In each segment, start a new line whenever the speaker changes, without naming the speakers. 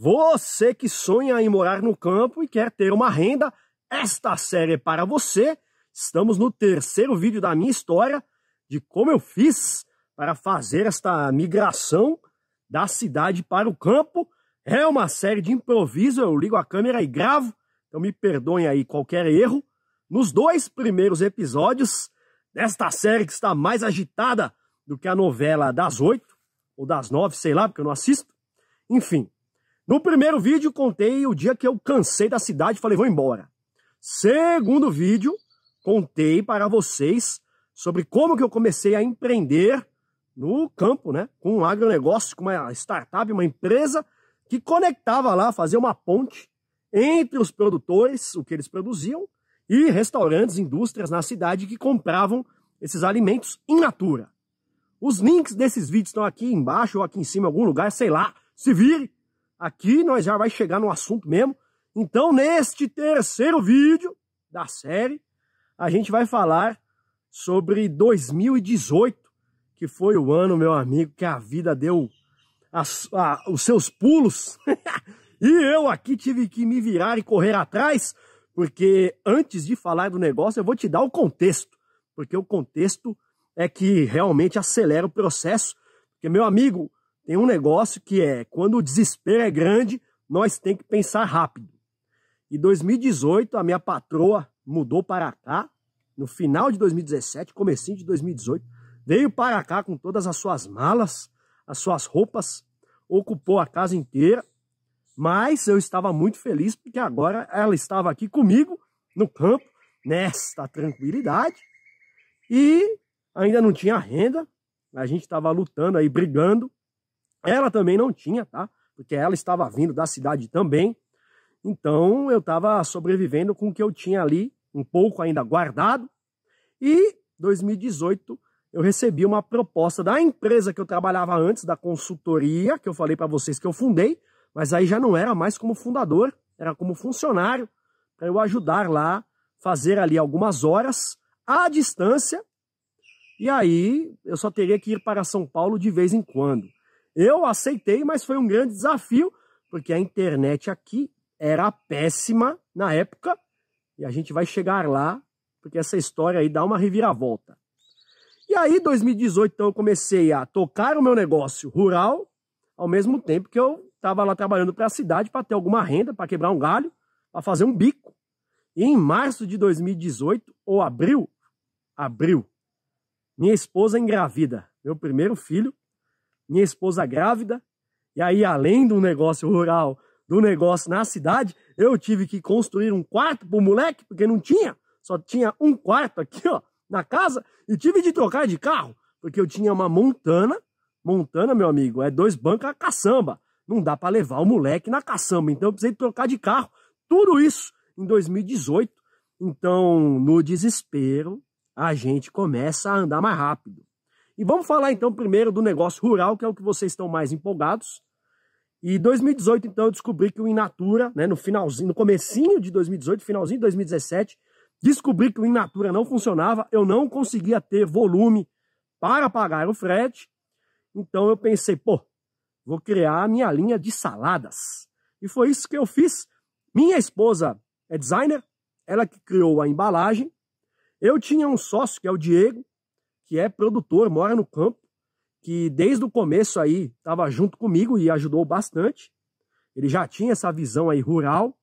Você que sonha em morar no campo e quer ter uma renda, esta série é para você. Estamos no terceiro vídeo da minha história de como eu fiz para fazer esta migração da cidade para o campo. É uma série de improviso, eu ligo a câmera e gravo, então me perdoem aí qualquer erro. Nos dois primeiros episódios desta série que está mais agitada do que a novela das oito ou das nove, sei lá, porque eu não assisto. Enfim, no primeiro vídeo, contei o dia que eu cansei da cidade e falei, vou embora. Segundo vídeo, contei para vocês sobre como que eu comecei a empreender no campo, né? Com um agronegócio, com uma startup, uma empresa que conectava lá, fazia uma ponte entre os produtores, o que eles produziam, e restaurantes, indústrias na cidade que compravam esses alimentos in natura. Os links desses vídeos estão aqui embaixo ou aqui em cima, em algum lugar, sei lá. Se vire, Aqui nós já vai chegar no assunto mesmo. Então, neste terceiro vídeo da série, a gente vai falar sobre 2018, que foi o ano, meu amigo, que a vida deu as, a, os seus pulos. e eu aqui tive que me virar e correr atrás, porque antes de falar do negócio, eu vou te dar o contexto. Porque o contexto é que realmente acelera o processo. Porque, meu amigo, tem um negócio que é quando o desespero é grande, nós tem que pensar rápido. E 2018 a minha patroa mudou para cá, no final de 2017, comecinho de 2018, veio para cá com todas as suas malas, as suas roupas, ocupou a casa inteira, mas eu estava muito feliz porque agora ela estava aqui comigo no campo, nesta tranquilidade, e ainda não tinha renda, a gente estava lutando aí, brigando, ela também não tinha, tá? Porque ela estava vindo da cidade também. Então eu estava sobrevivendo com o que eu tinha ali, um pouco ainda guardado. E 2018 eu recebi uma proposta da empresa que eu trabalhava antes, da consultoria, que eu falei para vocês que eu fundei, mas aí já não era mais como fundador, era como funcionário, para eu ajudar lá, fazer ali algumas horas à distância. E aí eu só teria que ir para São Paulo de vez em quando. Eu aceitei, mas foi um grande desafio, porque a internet aqui era péssima na época e a gente vai chegar lá, porque essa história aí dá uma reviravolta. E aí, 2018, então, eu comecei a tocar o meu negócio rural, ao mesmo tempo que eu estava lá trabalhando para a cidade para ter alguma renda, para quebrar um galho, para fazer um bico. E em março de 2018, ou abril, abril, minha esposa é engravida, meu primeiro filho, minha esposa grávida, e aí além do negócio rural, do negócio na cidade, eu tive que construir um quarto pro moleque, porque não tinha, só tinha um quarto aqui, ó, na casa, e tive de trocar de carro, porque eu tinha uma Montana, Montana, meu amigo, é dois bancos a caçamba, não dá para levar o moleque na caçamba, então eu precisei trocar de carro, tudo isso em 2018. Então, no desespero, a gente começa a andar mais rápido. E vamos falar então primeiro do negócio rural, que é o que vocês estão mais empolgados. E 2018, então, eu descobri que o Inatura, né, no finalzinho, no comecinho de 2018, finalzinho de 2017, descobri que o Inatura não funcionava, eu não conseguia ter volume para pagar o frete. Então eu pensei, pô, vou criar a minha linha de saladas. E foi isso que eu fiz. Minha esposa é designer, ela que criou a embalagem. Eu tinha um sócio, que é o Diego, que é produtor, mora no campo, que desde o começo aí estava junto comigo e ajudou bastante. Ele já tinha essa visão aí rural.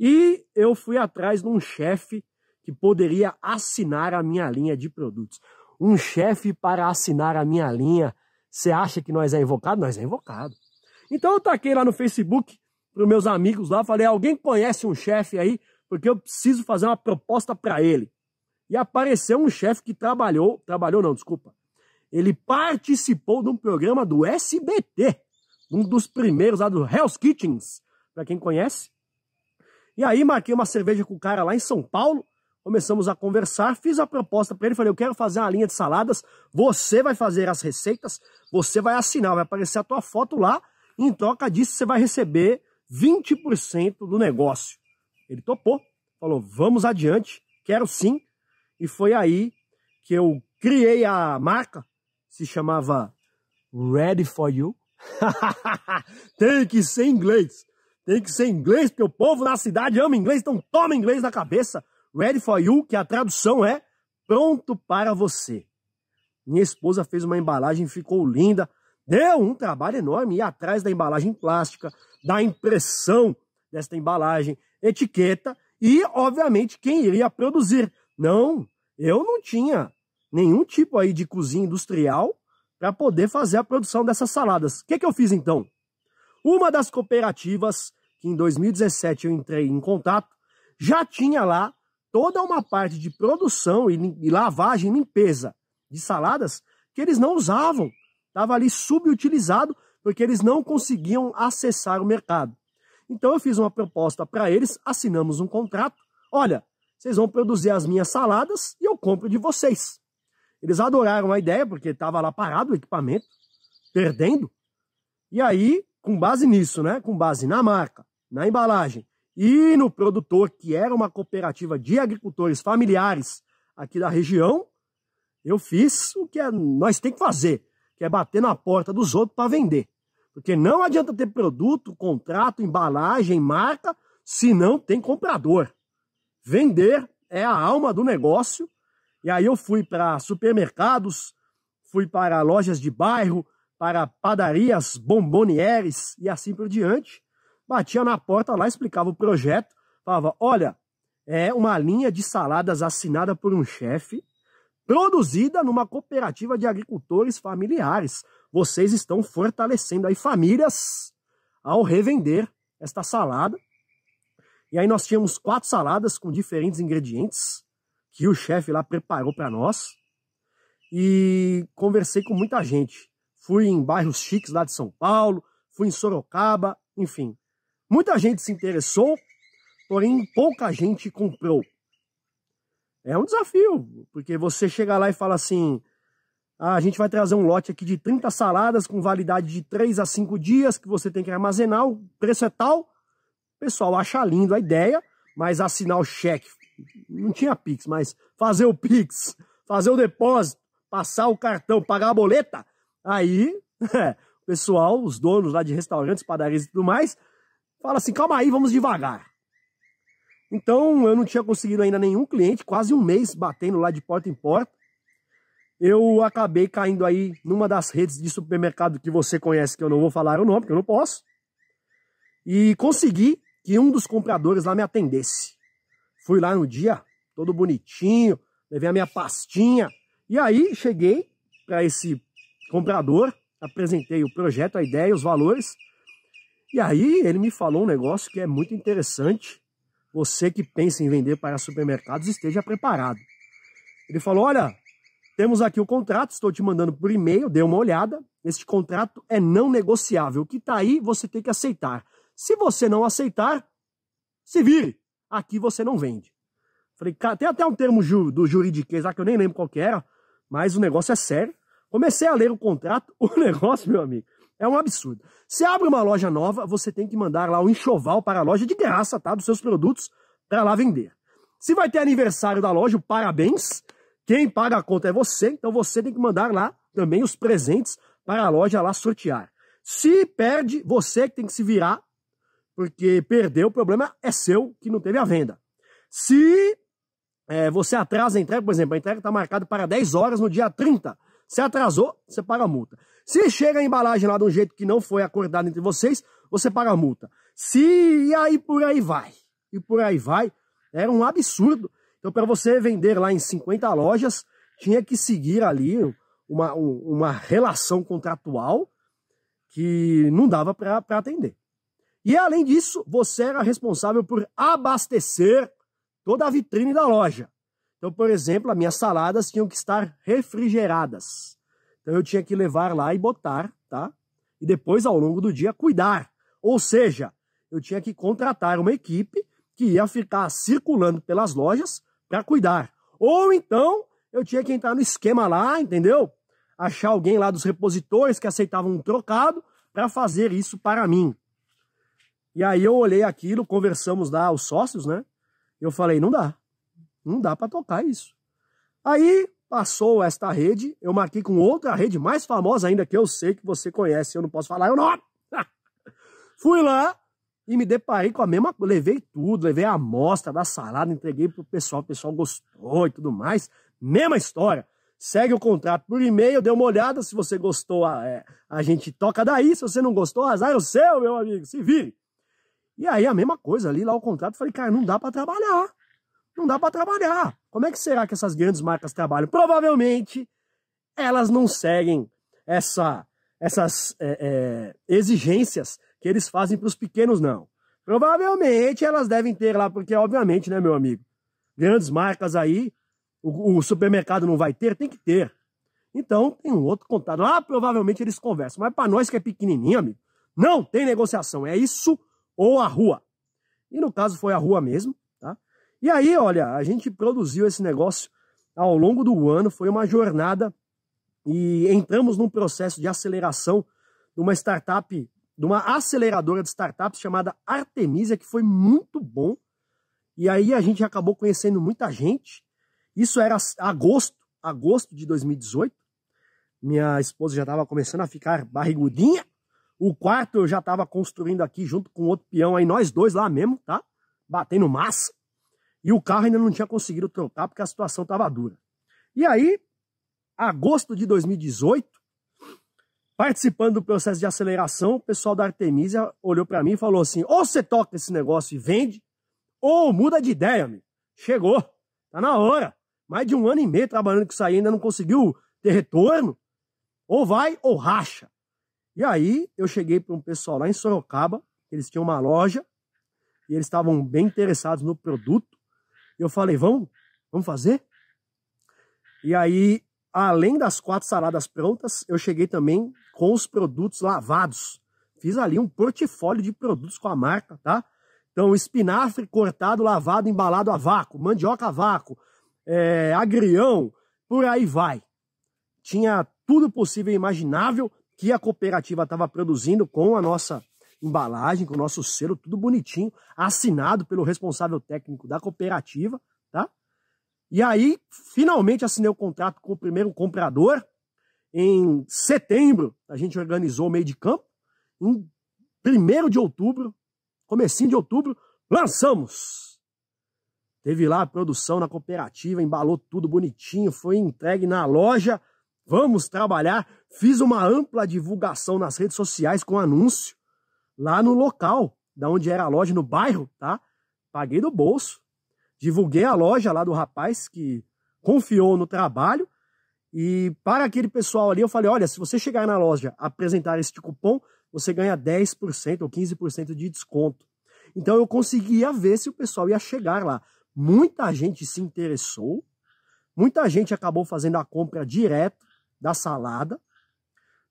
E eu fui atrás de um chefe que poderia assinar a minha linha de produtos. Um chefe para assinar a minha linha. Você acha que nós é invocado? Nós é invocado. Então eu taquei lá no Facebook para os meus amigos lá, falei: alguém conhece um chefe aí? Porque eu preciso fazer uma proposta para ele. E apareceu um chefe que trabalhou, trabalhou não, desculpa. Ele participou de um programa do SBT, um dos primeiros lá do Hell's Kitchens, para quem conhece. E aí marquei uma cerveja com o cara lá em São Paulo, começamos a conversar, fiz a proposta para ele, falei, eu quero fazer uma linha de saladas, você vai fazer as receitas, você vai assinar, vai aparecer a tua foto lá, e em troca disso você vai receber 20% do negócio. Ele topou, falou, vamos adiante, quero sim, e foi aí que eu criei a marca, se chamava Ready for You. tem que ser inglês, tem que ser inglês, porque o povo na cidade ama inglês, então toma inglês na cabeça. Ready for You, que a tradução é pronto para você. Minha esposa fez uma embalagem, ficou linda, deu um trabalho enorme e atrás da embalagem plástica, da impressão desta embalagem, etiqueta e, obviamente, quem iria produzir. Não, eu não tinha nenhum tipo aí de cozinha industrial para poder fazer a produção dessas saladas. O que, que eu fiz então? Uma das cooperativas que em 2017 eu entrei em contato já tinha lá toda uma parte de produção e lavagem, limpeza de saladas que eles não usavam. Estava ali subutilizado porque eles não conseguiam acessar o mercado. Então eu fiz uma proposta para eles, assinamos um contrato. Olha, vocês vão produzir as minhas saladas e eu compro de vocês. Eles adoraram a ideia, porque estava lá parado o equipamento, perdendo. E aí, com base nisso, né? com base na marca, na embalagem e no produtor, que era uma cooperativa de agricultores familiares aqui da região, eu fiz o que é, nós tem que fazer, que é bater na porta dos outros para vender. Porque não adianta ter produto, contrato, embalagem, marca, se não tem comprador. Vender é a alma do negócio. E aí eu fui para supermercados, fui para lojas de bairro, para padarias, bombonieres e assim por diante. Batia na porta lá, explicava o projeto, falava: olha, é uma linha de saladas assinada por um chefe, produzida numa cooperativa de agricultores familiares. Vocês estão fortalecendo aí famílias ao revender esta salada e aí nós tínhamos quatro saladas com diferentes ingredientes que o chefe lá preparou para nós. E conversei com muita gente. Fui em bairros chiques lá de São Paulo, fui em Sorocaba, enfim. Muita gente se interessou, porém pouca gente comprou. É um desafio, porque você chega lá e fala assim: ah, a gente vai trazer um lote aqui de 30 saladas com validade de 3 a 5 dias que você tem que armazenar, o preço é tal o pessoal acha lindo a ideia, mas assinar o cheque, não tinha Pix, mas fazer o Pix, fazer o depósito, passar o cartão, pagar a boleta, aí é, o pessoal, os donos lá de restaurantes, padarias e tudo mais, fala assim, calma aí, vamos devagar. Então eu não tinha conseguido ainda nenhum cliente, quase um mês batendo lá de porta em porta. Eu acabei caindo aí numa das redes de supermercado que você conhece, que eu não vou falar o nome, porque eu não posso. E consegui que um dos compradores lá me atendesse. Fui lá no dia, todo bonitinho, levei a minha pastinha. E aí cheguei para esse comprador, apresentei o projeto, a ideia, os valores. E aí ele me falou um negócio que é muito interessante. Você que pensa em vender para supermercados esteja preparado. Ele falou: Olha, temos aqui o contrato, estou te mandando por e-mail, dê uma olhada. Este contrato é não negociável. O que está aí você tem que aceitar. Se você não aceitar, se vire. Aqui você não vende. Falei, tem até um termo do juridiquês lá que eu nem lembro qual que era, mas o negócio é sério. Comecei a ler o contrato, o negócio, meu amigo, é um absurdo. Você abre uma loja nova, você tem que mandar lá o um enxoval para a loja de graça, tá? Dos seus produtos para lá vender. Se vai ter aniversário da loja, parabéns. Quem paga a conta é você, então você tem que mandar lá também os presentes para a loja lá sortear. Se perde, você que tem que se virar porque perdeu, o problema é seu, que não teve a venda. Se é, você atrasa a entrega, por exemplo, a entrega está marcada para 10 horas no dia 30, se atrasou, você paga a multa. Se chega a embalagem lá de um jeito que não foi acordado entre vocês, você paga a multa. Se e aí por aí vai, e por aí vai, era um absurdo. Então, para você vender lá em 50 lojas, tinha que seguir ali uma, uma relação contratual que não dava para atender. E além disso, você era responsável por abastecer toda a vitrine da loja. Então, por exemplo, as minhas saladas tinham que estar refrigeradas. Então eu tinha que levar lá e botar, tá? E depois, ao longo do dia, cuidar. Ou seja, eu tinha que contratar uma equipe que ia ficar circulando pelas lojas para cuidar. Ou então, eu tinha que entrar no esquema lá, entendeu? Achar alguém lá dos repositores que aceitavam um trocado para fazer isso para mim. E aí eu olhei aquilo, conversamos lá, os sócios, né? Eu falei, não dá. Não dá para tocar isso. Aí passou esta rede, eu marquei com outra rede mais famosa ainda que eu sei que você conhece, eu não posso falar eu não. Fui lá e me deparei com a mesma coisa. Levei tudo, levei a amostra da salada, entreguei pro pessoal, o pessoal gostou e tudo mais. Mesma história. Segue o contrato por e-mail, dê uma olhada. Se você gostou, a, é, a gente toca daí. Se você não gostou, azar é o seu, meu amigo. Se vire. E aí a mesma coisa, ali lá o contrato, falei, cara, não dá para trabalhar. Não dá para trabalhar. Como é que será que essas grandes marcas trabalham? Provavelmente elas não seguem essa, essas é, é, exigências que eles fazem para os pequenos, não. Provavelmente elas devem ter lá, porque obviamente, né, meu amigo? Grandes marcas aí, o, o supermercado não vai ter, tem que ter. Então tem um outro contato. Ah, provavelmente eles conversam. Mas para nós que é pequenininho, amigo, não tem negociação. É isso ou a rua. E no caso foi a rua mesmo, tá? E aí, olha, a gente produziu esse negócio ao longo do ano, foi uma jornada e entramos num processo de aceleração de uma startup, de uma aceleradora de startups chamada Artemisia, que foi muito bom. E aí a gente acabou conhecendo muita gente. Isso era agosto, agosto de 2018. Minha esposa já estava começando a ficar barrigudinha. O quarto eu já estava construindo aqui junto com outro peão aí, nós dois lá mesmo, tá? Batendo massa. E o carro ainda não tinha conseguido trocar porque a situação estava dura. E aí, agosto de 2018, participando do processo de aceleração, o pessoal da Artemisia olhou para mim e falou assim: ou você toca esse negócio e vende, ou muda de ideia, amigo. Chegou, tá na hora. Mais de um ano e meio trabalhando com isso aí, ainda não conseguiu ter retorno. Ou vai ou racha. E aí eu cheguei para um pessoal lá em Sorocaba, eles tinham uma loja e eles estavam bem interessados no produto. E eu falei, vamos, vamos fazer? E aí, além das quatro saladas prontas, eu cheguei também com os produtos lavados. Fiz ali um portfólio de produtos com a marca, tá? Então, espinafre cortado, lavado, embalado a vácuo, mandioca a vácuo, é, agrião, por aí vai. Tinha tudo possível e imaginável que a cooperativa estava produzindo com a nossa embalagem, com o nosso selo, tudo bonitinho, assinado pelo responsável técnico da cooperativa, tá? E aí, finalmente assinei o contrato com o primeiro comprador. Em setembro, a gente organizou o meio de campo. Em 1 de outubro, comecinho de outubro, lançamos. Teve lá a produção na cooperativa, embalou tudo bonitinho, foi entregue na loja. Vamos trabalhar Fiz uma ampla divulgação nas redes sociais com anúncio lá no local, da onde era a loja no bairro, tá? Paguei do bolso. Divulguei a loja lá do rapaz que confiou no trabalho. E para aquele pessoal ali, eu falei: olha, se você chegar na loja apresentar este cupom, você ganha 10% ou 15% de desconto. Então eu conseguia ver se o pessoal ia chegar lá. Muita gente se interessou, muita gente acabou fazendo a compra direta da salada,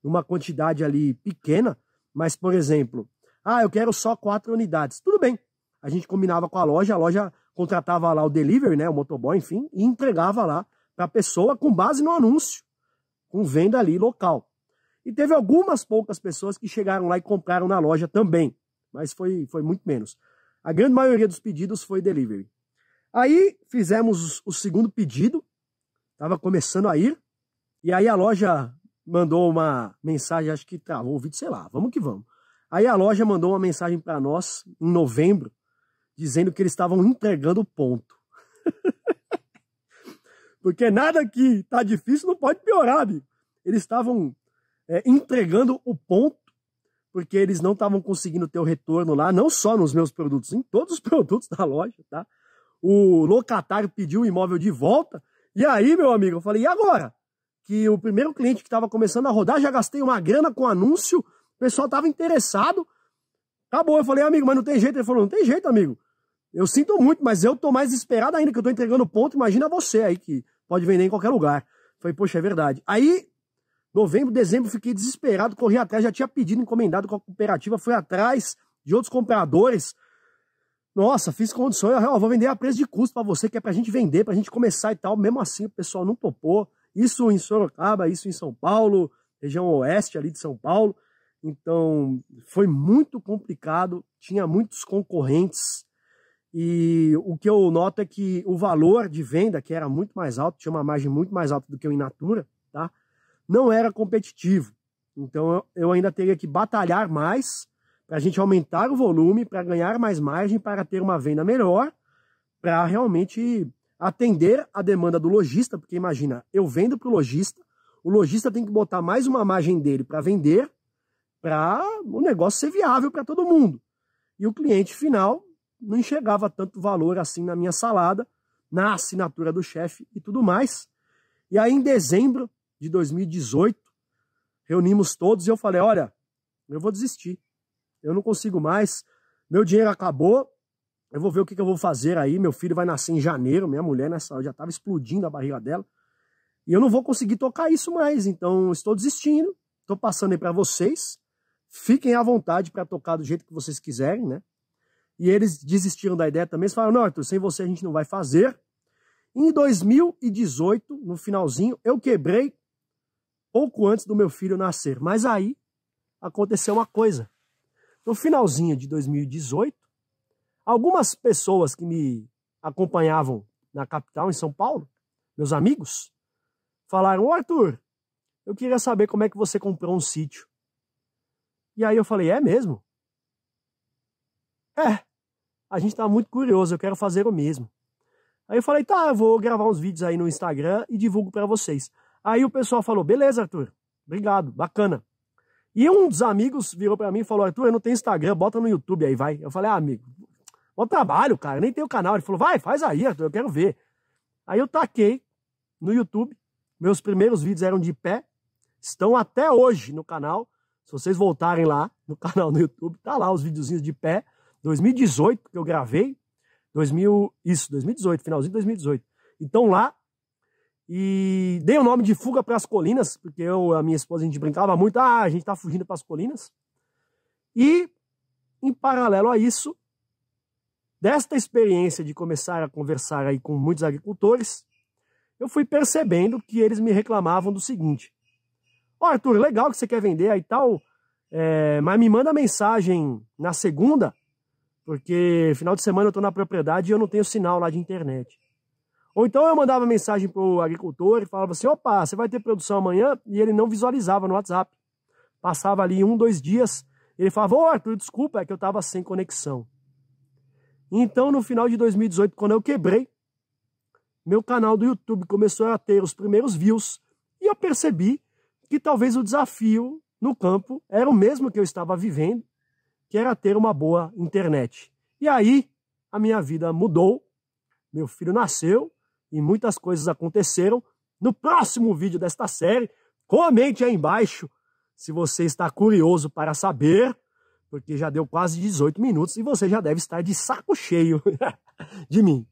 uma quantidade ali pequena, mas, por exemplo, ah, eu quero só quatro unidades. Tudo bem. A gente combinava com a loja, a loja contratava lá o delivery, né, o motoboy, enfim, e entregava lá para a pessoa com base no anúncio, com venda ali local. E teve algumas poucas pessoas que chegaram lá e compraram na loja também, mas foi, foi muito menos. A grande maioria dos pedidos foi delivery. Aí fizemos o segundo pedido, estava começando a ir, e aí a loja mandou uma mensagem, acho que tá o sei lá, vamos que vamos. Aí a loja mandou uma mensagem para nós em novembro, dizendo que eles estavam entregando ponto. Porque nada que tá difícil não pode piorar, amigo. Eles estavam é, entregando o ponto, porque eles não estavam conseguindo ter o retorno lá, não só nos meus produtos, em todos os produtos da loja, tá? O locatário pediu o imóvel de volta, e aí, meu amigo, eu falei, e agora? que o primeiro cliente que estava começando a rodar, já gastei uma grana com anúncio, o pessoal estava interessado. Acabou, tá eu falei, amigo, mas não tem jeito. Ele falou, não tem jeito, amigo. Eu sinto muito, mas eu tô mais desesperado ainda, que eu tô entregando ponto. Imagina você aí que pode vender em qualquer lugar. Eu falei, poxa, é verdade. Aí, novembro, dezembro, fiquei desesperado, corri atrás, já tinha pedido, encomendado com a cooperativa, fui atrás de outros compradores. Nossa, fiz condições, eu, eu vou vender a preço de custo para você, que é pra gente vender, pra gente começar e tal. Mesmo assim, o pessoal não topou. Isso em Sorocaba, isso em São Paulo, região oeste ali de São Paulo. Então foi muito complicado, tinha muitos concorrentes. E o que eu noto é que o valor de venda, que era muito mais alto, tinha uma margem muito mais alta do que o Inatura, tá? não era competitivo. Então eu ainda teria que batalhar mais para a gente aumentar o volume, para ganhar mais margem, para ter uma venda melhor, para realmente atender a demanda do lojista, porque imagina, eu vendo para o lojista, o lojista tem que botar mais uma margem dele para vender, para o negócio ser viável para todo mundo. E o cliente final não enxergava tanto valor assim na minha salada, na assinatura do chefe e tudo mais. E aí, em dezembro de 2018, reunimos todos e eu falei: olha, eu vou desistir, eu não consigo mais, meu dinheiro acabou, eu vou ver o que, que eu vou fazer aí. Meu filho vai nascer em janeiro. Minha mulher nessa né, hora já estava explodindo a barriga dela. E eu não vou conseguir tocar isso mais. Então, estou desistindo. Estou passando aí para vocês. Fiquem à vontade para tocar do jeito que vocês quiserem, né? E eles desistiram da ideia também. Eles falaram: Não, Arthur, sem você a gente não vai fazer. Em 2018, no finalzinho, eu quebrei pouco antes do meu filho nascer. Mas aí aconteceu uma coisa. No finalzinho de 2018, Algumas pessoas que me acompanhavam na capital, em São Paulo, meus amigos, falaram: Ô Arthur, eu queria saber como é que você comprou um sítio. E aí eu falei: É mesmo? É, a gente está muito curioso, eu quero fazer o mesmo. Aí eu falei: Tá, eu vou gravar uns vídeos aí no Instagram e divulgo para vocês. Aí o pessoal falou: Beleza, Arthur, obrigado, bacana. E um dos amigos virou para mim e falou: Arthur, eu não tenho Instagram, bota no YouTube aí, vai. Eu falei: Ah, amigo, Bom trabalho, cara. Nem tem o canal. Ele falou, vai, faz aí, Arthur, eu quero ver. Aí eu taquei no YouTube. Meus primeiros vídeos eram de pé. Estão até hoje no canal. Se vocês voltarem lá no canal no YouTube, tá lá os videozinhos de pé. 2018 que eu gravei. 2000, isso, 2018, finalzinho de 2018. Então lá. E dei o nome de Fuga para as Colinas, porque eu a minha esposa a gente brincava muito. Ah, a gente tá fugindo para as colinas. E em paralelo a isso, Desta experiência de começar a conversar aí com muitos agricultores, eu fui percebendo que eles me reclamavam do seguinte: Ó, oh, Arthur, legal que você quer vender aí tal, é, mas me manda mensagem na segunda, porque final de semana eu estou na propriedade e eu não tenho sinal lá de internet. Ou então eu mandava mensagem para o agricultor e falava assim: opa, você vai ter produção amanhã? E ele não visualizava no WhatsApp. Passava ali um, dois dias, ele falava: Ô oh, Arthur, desculpa, é que eu estava sem conexão. Então, no final de 2018, quando eu quebrei, meu canal do YouTube começou a ter os primeiros views e eu percebi que talvez o desafio no campo era o mesmo que eu estava vivendo, que era ter uma boa internet. E aí a minha vida mudou, meu filho nasceu e muitas coisas aconteceram. No próximo vídeo desta série, comente aí embaixo se você está curioso para saber porque já deu quase 18 minutos e você já deve estar de saco cheio de mim.